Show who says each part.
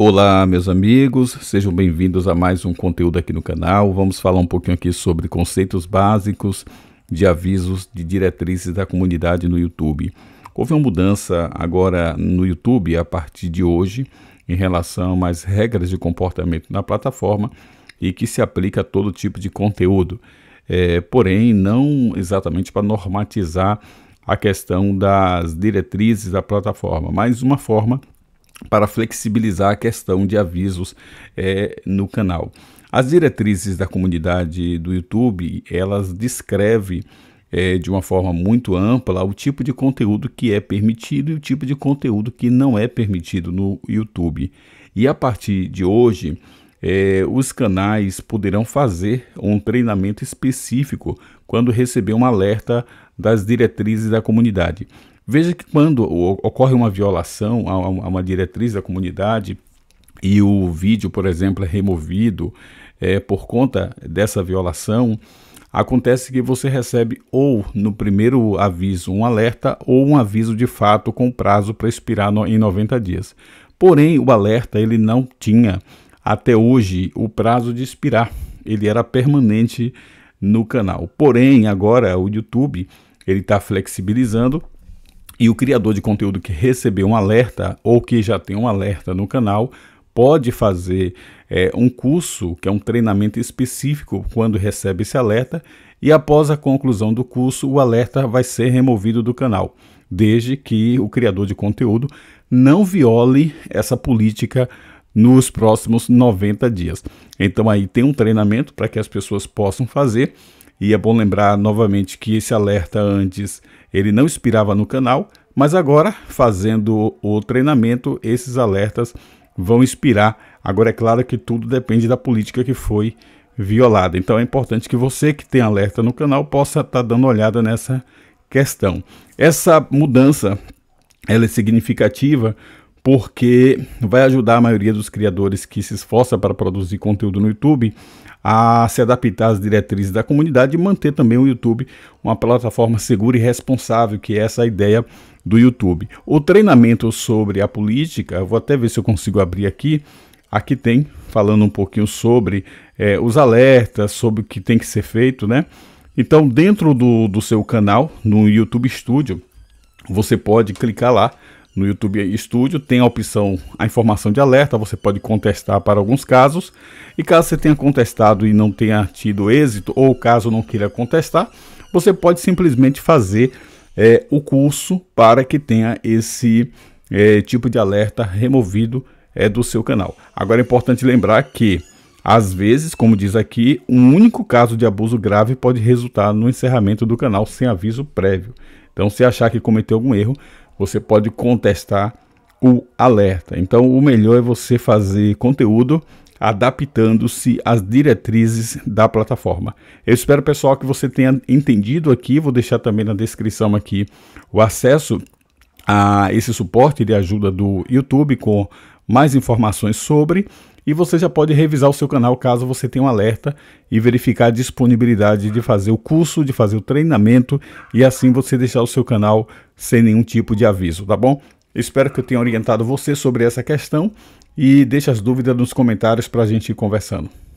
Speaker 1: Olá, meus amigos, sejam bem-vindos a mais um conteúdo aqui no canal. Vamos falar um pouquinho aqui sobre conceitos básicos de avisos de diretrizes da comunidade no YouTube. Houve uma mudança agora no YouTube a partir de hoje em relação às regras de comportamento na plataforma e que se aplica a todo tipo de conteúdo, é, porém, não exatamente para normatizar a questão das diretrizes da plataforma, mas uma forma para flexibilizar a questão de avisos é, no canal. As diretrizes da comunidade do YouTube, elas descrevem é, de uma forma muito ampla o tipo de conteúdo que é permitido e o tipo de conteúdo que não é permitido no YouTube. E a partir de hoje, é, os canais poderão fazer um treinamento específico quando receber um alerta das diretrizes da comunidade. Veja que quando ocorre uma violação a uma diretriz da comunidade e o vídeo, por exemplo, é removido é, por conta dessa violação, acontece que você recebe ou no primeiro aviso um alerta ou um aviso de fato com prazo para expirar no, em 90 dias. Porém, o alerta ele não tinha até hoje o prazo de expirar. Ele era permanente no canal. Porém, agora o YouTube ele está flexibilizando e o criador de conteúdo que recebeu um alerta ou que já tem um alerta no canal pode fazer é, um curso, que é um treinamento específico, quando recebe esse alerta, e após a conclusão do curso, o alerta vai ser removido do canal, desde que o criador de conteúdo não viole essa política nos próximos 90 dias. Então aí tem um treinamento para que as pessoas possam fazer e é bom lembrar novamente que esse alerta antes ele não expirava no canal, mas agora, fazendo o treinamento, esses alertas vão expirar. Agora é claro que tudo depende da política que foi violada. Então é importante que você que tem alerta no canal possa estar tá dando olhada nessa questão. Essa mudança ela é significativa porque vai ajudar a maioria dos criadores que se esforça para produzir conteúdo no YouTube a se adaptar às diretrizes da comunidade e manter também o YouTube uma plataforma segura e responsável, que é essa ideia do YouTube. O treinamento sobre a política, eu vou até ver se eu consigo abrir aqui. Aqui tem, falando um pouquinho sobre é, os alertas, sobre o que tem que ser feito, né? Então, dentro do, do seu canal, no YouTube Studio, você pode clicar lá no YouTube é Studio tem a opção a informação de alerta, você pode contestar para alguns casos. E caso você tenha contestado e não tenha tido êxito, ou caso não queira contestar, você pode simplesmente fazer é, o curso para que tenha esse é, tipo de alerta removido é, do seu canal. Agora é importante lembrar que, às vezes, como diz aqui, um único caso de abuso grave pode resultar no encerramento do canal sem aviso prévio. Então, se achar que cometeu algum erro, você pode contestar o alerta. Então, o melhor é você fazer conteúdo adaptando-se às diretrizes da plataforma. Eu espero, pessoal, que você tenha entendido aqui. Vou deixar também na descrição aqui o acesso a esse suporte de ajuda do YouTube com mais informações sobre. E você já pode revisar o seu canal caso você tenha um alerta e verificar a disponibilidade de fazer o curso, de fazer o treinamento e assim você deixar o seu canal sem nenhum tipo de aviso, tá bom? Espero que eu tenha orientado você sobre essa questão e deixe as dúvidas nos comentários para a gente ir conversando.